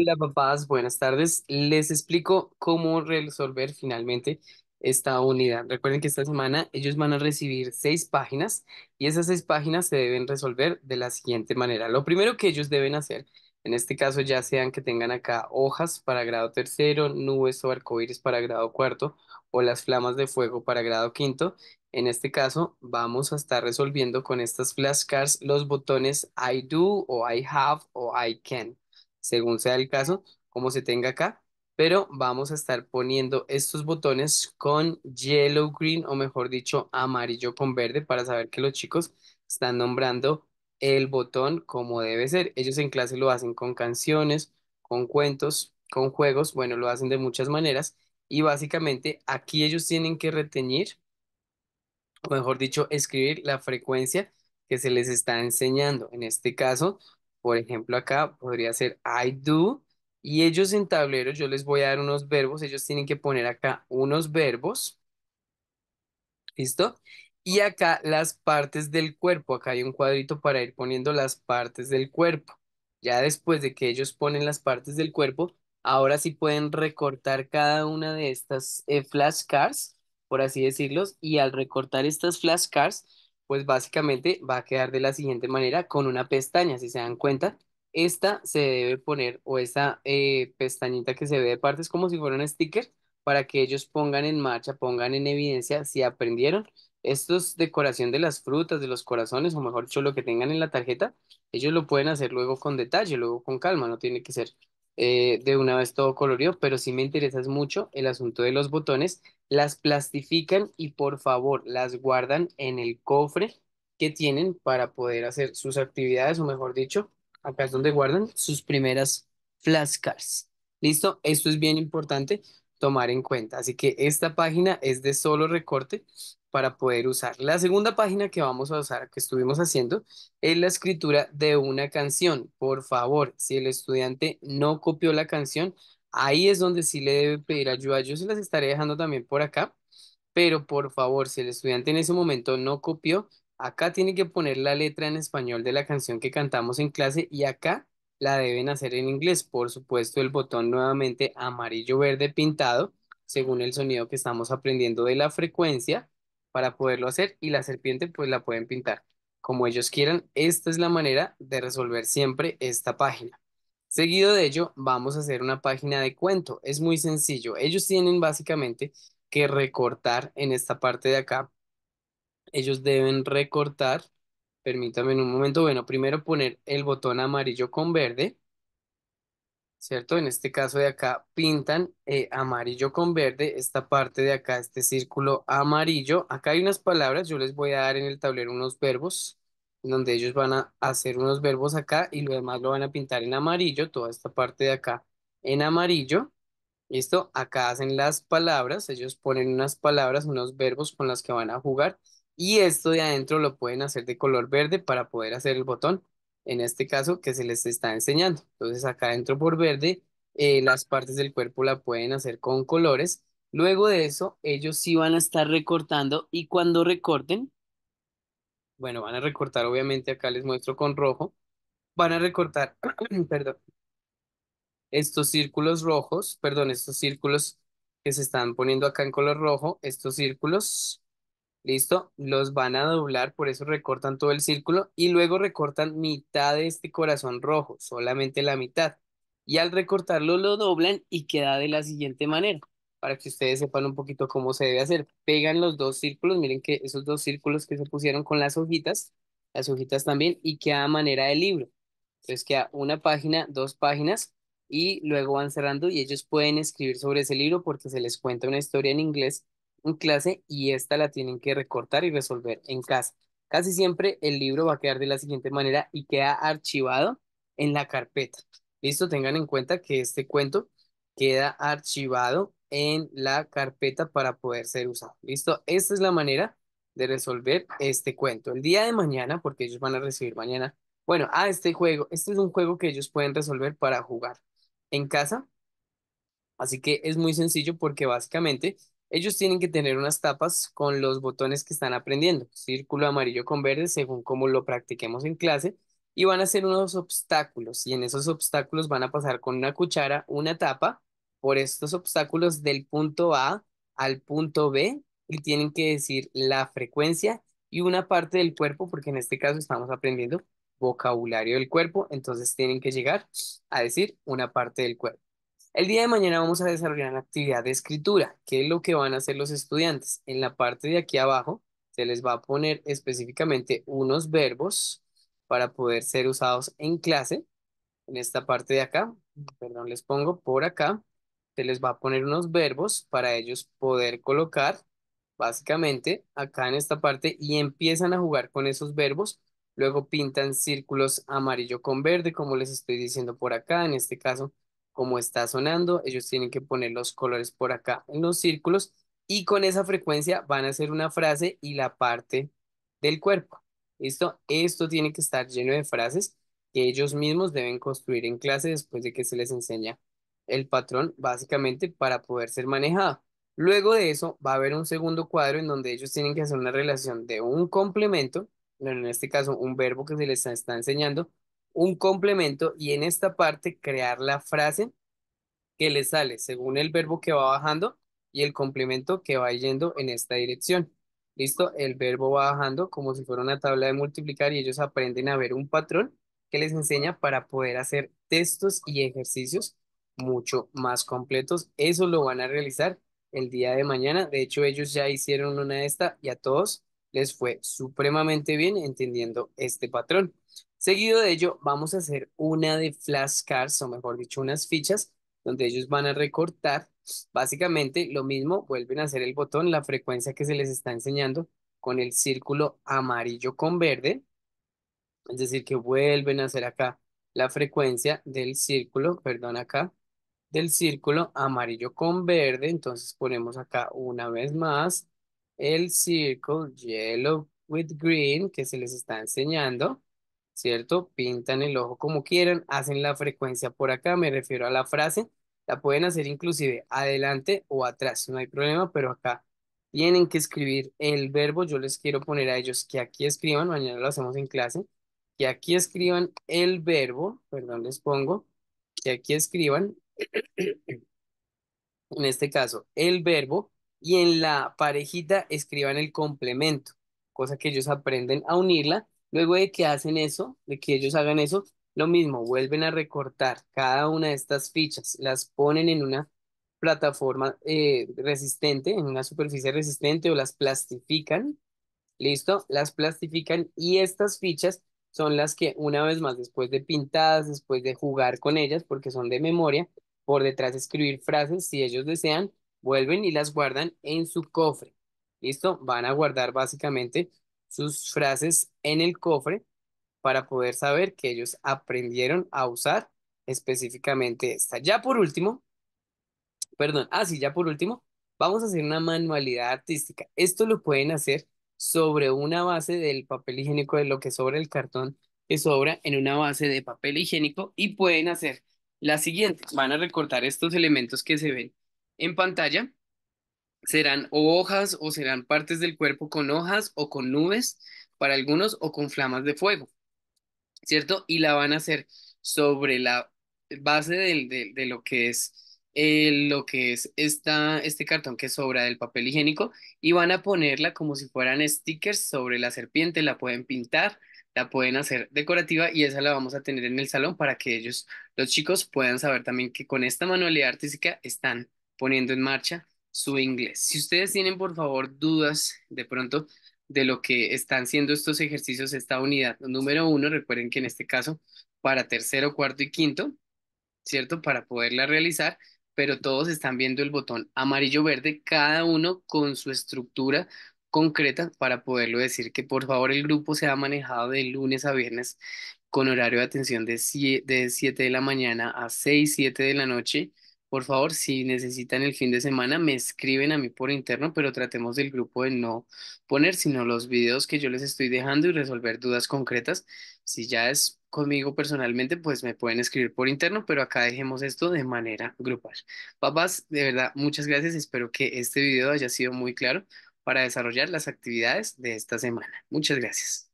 Hola papás, buenas tardes. Les explico cómo resolver finalmente esta unidad. Recuerden que esta semana ellos van a recibir seis páginas y esas seis páginas se deben resolver de la siguiente manera. Lo primero que ellos deben hacer, en este caso ya sean que tengan acá hojas para grado tercero, nubes o arcoíris para grado cuarto o las flamas de fuego para grado quinto, en este caso, vamos a estar resolviendo con estas flashcards los botones I do o I have o I can según sea el caso, como se tenga acá, pero vamos a estar poniendo estos botones con yellow, green o mejor dicho amarillo con verde para saber que los chicos están nombrando el botón como debe ser. Ellos en clase lo hacen con canciones, con cuentos, con juegos, bueno, lo hacen de muchas maneras y básicamente aquí ellos tienen que reteñir, o mejor dicho, escribir la frecuencia que se les está enseñando. En este caso, por ejemplo, acá podría ser I do. Y ellos en tableros, yo les voy a dar unos verbos. Ellos tienen que poner acá unos verbos. ¿Listo? Y acá las partes del cuerpo. Acá hay un cuadrito para ir poniendo las partes del cuerpo. Ya después de que ellos ponen las partes del cuerpo, ahora sí pueden recortar cada una de estas eh, flashcards, por así decirlos. Y al recortar estas flashcards, pues básicamente va a quedar de la siguiente manera con una pestaña, si se dan cuenta. Esta se debe poner, o esta eh, pestañita que se ve de parte, es como si fuera un sticker, para que ellos pongan en marcha, pongan en evidencia si aprendieron. Esto es decoración de las frutas, de los corazones, o mejor dicho, lo que tengan en la tarjeta, ellos lo pueden hacer luego con detalle, luego con calma, no tiene que ser eh, de una vez todo colorido, pero si me interesa mucho el asunto de los botones. Las plastifican y por favor las guardan en el cofre que tienen para poder hacer sus actividades, o mejor dicho, acá es donde guardan sus primeras flashcards. ¿Listo? Esto es bien importante tomar en cuenta. Así que esta página es de solo recorte para poder usar. La segunda página que vamos a usar, que estuvimos haciendo, es la escritura de una canción. Por favor, si el estudiante no copió la canción, ahí es donde sí le debe pedir ayuda. Yo se las estaré dejando también por acá, pero por favor, si el estudiante en ese momento no copió, acá tiene que poner la letra en español de la canción que cantamos en clase y acá la deben hacer en inglés. Por supuesto, el botón nuevamente amarillo-verde pintado, según el sonido que estamos aprendiendo de la frecuencia, para poderlo hacer. Y la serpiente, pues la pueden pintar como ellos quieran. Esta es la manera de resolver siempre esta página. Seguido de ello, vamos a hacer una página de cuento. Es muy sencillo. Ellos tienen básicamente que recortar en esta parte de acá. Ellos deben recortar Permítame en un momento. Bueno, primero poner el botón amarillo con verde. ¿Cierto? En este caso de acá pintan eh, amarillo con verde. Esta parte de acá, este círculo amarillo. Acá hay unas palabras. Yo les voy a dar en el tablero unos verbos. Donde ellos van a hacer unos verbos acá. Y lo demás lo van a pintar en amarillo. Toda esta parte de acá en amarillo. ¿Listo? Acá hacen las palabras. Ellos ponen unas palabras, unos verbos con las que van a jugar. Y esto de adentro lo pueden hacer de color verde para poder hacer el botón, en este caso que se les está enseñando. Entonces acá adentro por verde, eh, las partes del cuerpo la pueden hacer con colores. Luego de eso, ellos sí van a estar recortando y cuando recorten, bueno, van a recortar, obviamente acá les muestro con rojo, van a recortar, perdón, estos círculos rojos, perdón, estos círculos que se están poniendo acá en color rojo, estos círculos, ¿Listo? Los van a doblar, por eso recortan todo el círculo y luego recortan mitad de este corazón rojo, solamente la mitad. Y al recortarlo lo doblan y queda de la siguiente manera, para que ustedes sepan un poquito cómo se debe hacer. Pegan los dos círculos, miren que esos dos círculos que se pusieron con las hojitas, las hojitas también, y queda manera de libro. Entonces queda una página, dos páginas, y luego van cerrando y ellos pueden escribir sobre ese libro porque se les cuenta una historia en inglés en clase y esta la tienen que recortar y resolver en casa. Casi siempre el libro va a quedar de la siguiente manera y queda archivado en la carpeta. Listo, tengan en cuenta que este cuento queda archivado en la carpeta para poder ser usado. Listo, esta es la manera de resolver este cuento. El día de mañana, porque ellos van a recibir mañana, bueno, a ah, este juego, este es un juego que ellos pueden resolver para jugar en casa. Así que es muy sencillo porque básicamente ellos tienen que tener unas tapas con los botones que están aprendiendo, círculo amarillo con verde, según como lo practiquemos en clase, y van a ser unos obstáculos, y en esos obstáculos van a pasar con una cuchara una tapa por estos obstáculos del punto A al punto B, y tienen que decir la frecuencia y una parte del cuerpo, porque en este caso estamos aprendiendo vocabulario del cuerpo, entonces tienen que llegar a decir una parte del cuerpo. El día de mañana vamos a desarrollar la actividad de escritura, ¿Qué es lo que van a hacer los estudiantes. En la parte de aquí abajo se les va a poner específicamente unos verbos para poder ser usados en clase. En esta parte de acá, perdón, les pongo por acá, se les va a poner unos verbos para ellos poder colocar básicamente acá en esta parte y empiezan a jugar con esos verbos. Luego pintan círculos amarillo con verde, como les estoy diciendo por acá, en este caso como está sonando, ellos tienen que poner los colores por acá en los círculos y con esa frecuencia van a hacer una frase y la parte del cuerpo. ¿Listo? Esto tiene que estar lleno de frases que ellos mismos deben construir en clase después de que se les enseña el patrón básicamente para poder ser manejado. Luego de eso va a haber un segundo cuadro en donde ellos tienen que hacer una relación de un complemento, en este caso un verbo que se les está enseñando, un complemento y en esta parte crear la frase que le sale según el verbo que va bajando y el complemento que va yendo en esta dirección. ¿Listo? El verbo va bajando como si fuera una tabla de multiplicar y ellos aprenden a ver un patrón que les enseña para poder hacer textos y ejercicios mucho más completos. Eso lo van a realizar el día de mañana. De hecho, ellos ya hicieron una de esta y a todos les fue supremamente bien entendiendo este patrón. Seguido de ello, vamos a hacer una de flashcards, o mejor dicho, unas fichas, donde ellos van a recortar. Básicamente, lo mismo, vuelven a hacer el botón, la frecuencia que se les está enseñando, con el círculo amarillo con verde. Es decir, que vuelven a hacer acá la frecuencia del círculo, perdón, acá, del círculo amarillo con verde. Entonces ponemos acá una vez más el círculo yellow with green que se les está enseñando. ¿cierto? Pintan el ojo como quieran, hacen la frecuencia por acá, me refiero a la frase, la pueden hacer inclusive adelante o atrás, no hay problema, pero acá tienen que escribir el verbo, yo les quiero poner a ellos que aquí escriban, mañana lo hacemos en clase, que aquí escriban el verbo, perdón, les pongo, que aquí escriban, en este caso, el verbo, y en la parejita escriban el complemento, cosa que ellos aprenden a unirla, Luego de que hacen eso, de que ellos hagan eso, lo mismo, vuelven a recortar cada una de estas fichas, las ponen en una plataforma eh, resistente, en una superficie resistente o las plastifican, ¿listo? Las plastifican y estas fichas son las que una vez más después de pintadas, después de jugar con ellas, porque son de memoria, por detrás escribir frases, si ellos desean, vuelven y las guardan en su cofre. ¿Listo? Van a guardar básicamente sus frases en el cofre para poder saber que ellos aprendieron a usar específicamente esta. Ya por último, perdón, ah, sí, ya por último, vamos a hacer una manualidad artística. Esto lo pueden hacer sobre una base del papel higiénico, de lo que sobra el cartón que sobra en una base de papel higiénico y pueden hacer la siguiente. Van a recortar estos elementos que se ven en pantalla serán hojas o serán partes del cuerpo con hojas o con nubes para algunos o con flamas de fuego, ¿cierto? Y la van a hacer sobre la base de, lo que es, eh, lo que es esta, este cartón que sobra del papel higiénico y van a ponerla como si fueran stickers sobre la serpiente, la pueden pintar, la pueden hacer decorativa y esa la vamos a tener en el salón para que ellos, los chicos, puedan saber también que con esta manualidad artística están poniendo en marcha su inglés. Si ustedes tienen, por favor, dudas de pronto de lo que están siendo estos ejercicios, esta unidad número uno, recuerden que en este caso para tercero, cuarto y quinto, ¿cierto? Para poderla realizar, pero todos están viendo el botón amarillo-verde, cada uno con su estructura concreta para poderlo decir que por favor el grupo se ha manejado de lunes a viernes con horario de atención de 7 de, de la mañana a 6, 7 de la noche por favor, si necesitan el fin de semana, me escriben a mí por interno, pero tratemos del grupo de no poner sino los videos que yo les estoy dejando y resolver dudas concretas. Si ya es conmigo personalmente, pues me pueden escribir por interno, pero acá dejemos esto de manera grupal. Papás, de verdad, muchas gracias. Espero que este video haya sido muy claro para desarrollar las actividades de esta semana. Muchas gracias.